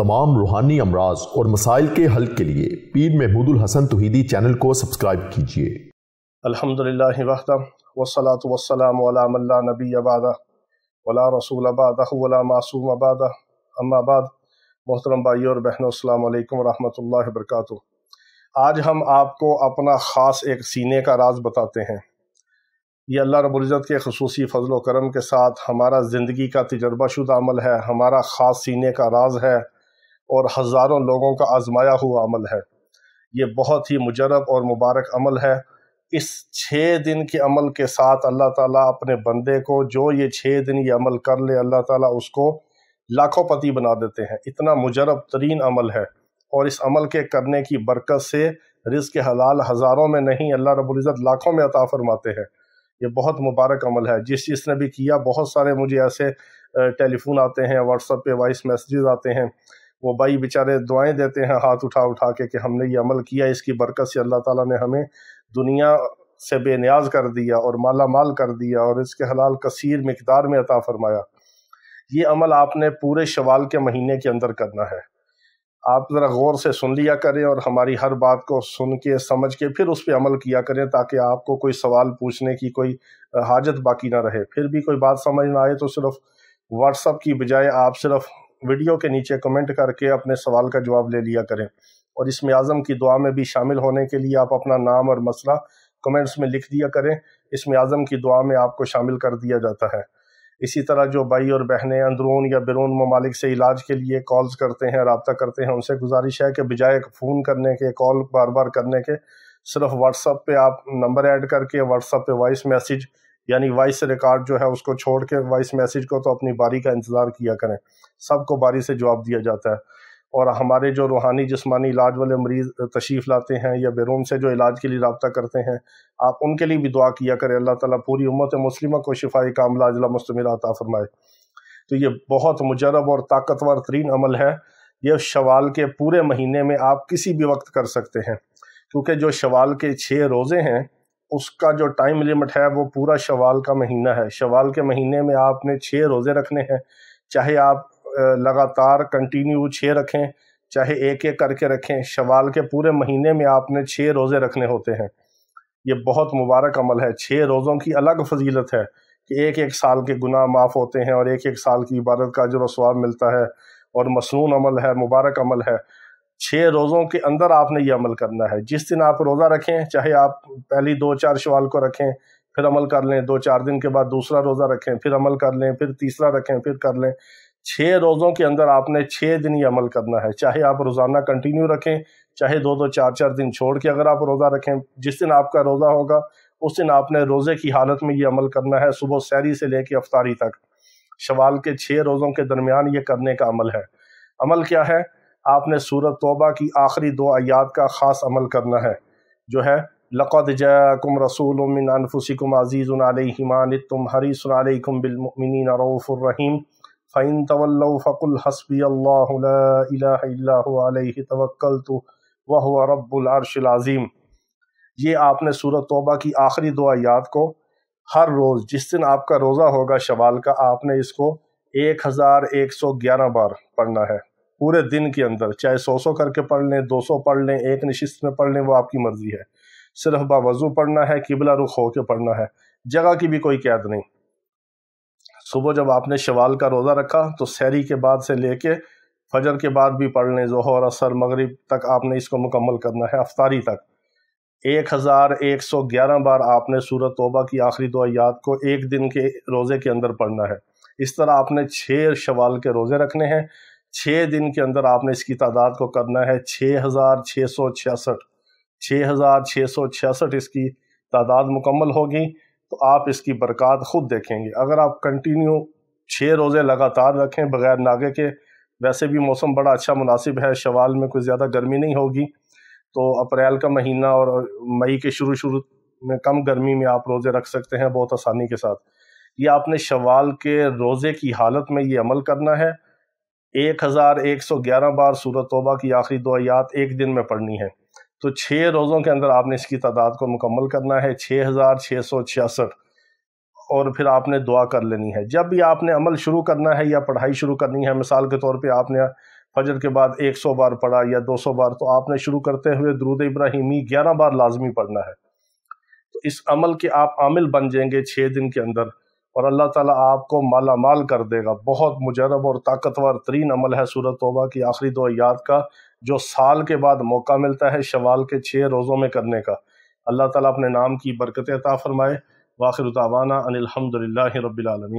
तमाम रूहानी अमराज और मसाइल के हल के लिए पीर महमूद हसन तुहीदी चैनल को सब्सक्राइब कीजिए अल्हम्दुलिल्लाह मोहतरम भाई और बहनों अल्लाम वालेकुम रहमतुल्लाहि आज हम आपको अपना ख़ास एक सीने का राज बताते हैं ये अल्लाह रबुल्ज़त के खसूस फ़जलोक्रम के साथ हमारा ज़िंदगी का तजर्बाशुदा अमल है हमारा ख़ास सीने का राज है और हज़ारों लोगों का आजमाया हुआ अमल है ये बहुत ही मुजरब और मुबारक अमल है इस छः दिन के अमल के साथ अल्लाह ताला अपने बंदे को जो ये छः दिन ये अमल कर ले अल्लाह ताला उसको लाखों पति बना देते हैं इतना मुजरब तरीन अमल है और इस अमल के करने की बरकत से रिज़ के हलाल हज़ारों में नहीं अल्लाह रबुल्ज़त लाखों में अता फरमाते हैं ये बहुत मुबारक अमल है जिस जिसने भी किया बहुत सारे मुझे ऐसे टेलीफोन आते हैं व्हाट्सअप पे वॉइस मैसेजेस आते हैं वो भाई बेचारे दुआएं देते हैं हाथ उठा उठा के कि हमने ये अमल किया इसकी बरकत से अल्लाह ताला ने हमें दुनिया से बेनियाज कर दिया और माला माल कर दिया और इसके हलाल कसीर मकदार में अता फरमाया ये अमल आपने पूरे शवाल के महीने के अंदर करना है आप ज़रा गौर से सुन लिया करें और हमारी हर बात को सुन के समझ के फिर उस पर अमल किया करें ताकि आपको कोई सवाल पूछने की कोई हाजत बाकी ना रहे फिर भी कोई बात समझ ना आए तो सिर्फ व्हाट्सअप की बजाय आप सिर्फ वीडियो के नीचे कमेंट करके अपने सवाल का जवाब ले लिया करें और इसमें आज़म की दुआ में भी शामिल होने के लिए आप अपना नाम और मसला कमेंट्स में लिख दिया करें इसमें आज़म की दुआ में आपको शामिल कर दिया जाता है इसी तरह जो भाई और बहनें अंदरून या बैरून ममालिक से इलाज के लिए कॉल्स करते हैं रबता करते हैं उनसे गुजारिश है कि बजाय फ़ोन करने के कॉल बार बार करने के सिर्फ व्हाट्सअप पे आप नंबर ऐड करके व्हाट्सअप पे वॉइस मैसेज यानी वॉइस रिकॉर्ड जो है उसको छोड़ के वॉइस मैसेज को तो अपनी बारी का इंतज़ार किया करें सबको बारी से जवाब दिया जाता है और हमारे जो रूहानी जिसमानी इलाज वाले मरीज़ तशरीफ़ लाते हैं या बैरून से जो इलाज के लिए रबता करते हैं आप उनके लिए भी दुआ किया करें अल्लाह ताला पूरी उम्मत मुस्लिमों को शिफाई अमला अजला मुस्तमिल आता फरमाए तो ये बहुत मुजरब और ताकतवर तरीन अमल है यह शवाल के पूरे महीने में आप किसी भी वक्त कर सकते हैं क्योंकि जो शवाल के छः रोज़े हैं उसका जो टाइम लिमिट है वो पूरा शवाल का महीना है शवाल के महीने में आपने छः रोज़े रखने हैं चाहे आप लगातार कंटिन्यू छः रखें चाहे एक एक करके रखें शवाल के पूरे महीने में आपने छः रोज़े रखने होते हैं ये बहुत मुबारक अमल है छः रोज़ों की अलग फजीलत है कि एक एक साल के गुनाह माफ़ होते हैं और एक एक साल की इबादत का जो स्वाब मिलता है और मसनून अमल है मुबारक अमल है छः रोज़ों के अंदर आपने ये अमल करना है जिस दिन आप रोज़ा रखें चाहे आप पहली दो चार शवाल को रखें फिर अमल कर लें दो चार दिन के बाद दूसरा रोज़ा रखें फिर अमल कर लें फिर तीसरा रखें फिर कर लें छः रोज़ों के अंदर आपने छः दिन ये अमल करना है चाहे आप रोज़ाना कंटिन्यू रखें चाहे दो दो चार चार दिन छोड़ के अगर आप रोज़ा रखें जिस दिन आपका रोज़ा होगा उस दिन आपने रोज़े की हालत में ये अमल करना है सुबह सैरी से लेकर अफ्तारी तक शवाल के छः रोज़ों के दरमियान ये करने का अमल है अमल क्या है आपने सूरत तोबा की आखिरी दो आयात का ख़ास अमल करना है जो है लक़द जकुम रसूल उमिन अनफुसिकुम अज़ीज़ अलैहिमान तुम हरी अलैकुम बिलमिन रऊफ़ुर्रहीम फ़ैन तवल फ़कुल हसबी अल्लाह तवक्ल तो वह रब्बुलरशलाज़ीम ये आपने सूरत तोबा की आखिरी दो आयात को हर रोज़ जिस दिन आपका रोज़ा होगा शवाल का आपने इसको एक हज़ार एक सौ ग्यारह बार पढ़ना है पूरे दिन के अंदर चाहे सौ सौ करके पढ़ लें दो सौ पढ़ लें एक नशिस्त में पढ़ लें वो आपकी मर्ज़ी है सिर्फ बावजू पढ़ना है किबला रुख हो के पढ़ना है जगह की भी कोई कैद नहीं सुबह जब आपने शवाल का रोज़ा रखा तो सैरी के बाद से लेके फजर के बाद भी पढ़ लें जहर असर मगरिब तक आपने इसको मुकम्मल करना है अफ्तारी तक एक हज़ार एक सौ ग्यारह बार आपने सूरत तोबा की आखिरी दो याद को एक दिन के रोज़े के अंदर पढ़ना है इस तरह आपने छः शवाल के रोज़े रखने हैं छः दिन के अंदर आपने इसकी तादाद को करना है छः हज़ार छः सौ छियासठ छः हज़ार छः सौ छियासठ इसकी तादाद मुकम्मल होगी तो आप इसकी बरक़ात ख़ुद देखेंगे अगर आप कंटिन्यू छः रोज़े लगातार रखें बग़ैर नागे के वैसे भी मौसम बड़ा अच्छा मुनासिब है शवाल में कोई ज़्यादा गर्मी नहीं होगी तो अप्रैल का महीना और मई के शुरू शुरू में कम गर्मी में आप रोज़े रख सकते हैं बहुत आसानी के साथ ये आपने शवाल के रोज़े की हालत में ये अमल करना है एक हज़ार एक सौ ग्यारह बार सूरत तोबा की आखिरी दो आयात एक दिन में पढ़नी है तो छः रोज़ों के अंदर आपने इसकी तादाद को मुकम्मल करना है छः हज़ार छः सौ छियासठ और फिर आपने दुआ कर लेनी है जब भी आपने अमल शुरू करना है या पढ़ाई शुरू करनी है मिसाल के तौर पे आपने फजर के बाद 100 बार पढ़ा या 200 बार तो आपने शुरू करते हुए दरूद इब्राहिमी 11 बार लाजमी पढ़ना है तो इस अमल के आप आमिल बन जाएंगे छः दिन के अंदर और अल्लाह ताला आपको माला माल कर देगा बहुत मुजरब और ताकतवर तरीन अमल है सूरत तोबा की आखिरी दो याद का जो साल के बाद मौका मिलता है शवाल के छः रोज़ों में करने का अल्लाह ताला अपने नाम की बरकत अता फ़रमाए वाखिर तावाना अनिलहमदिल्ला रबालमीन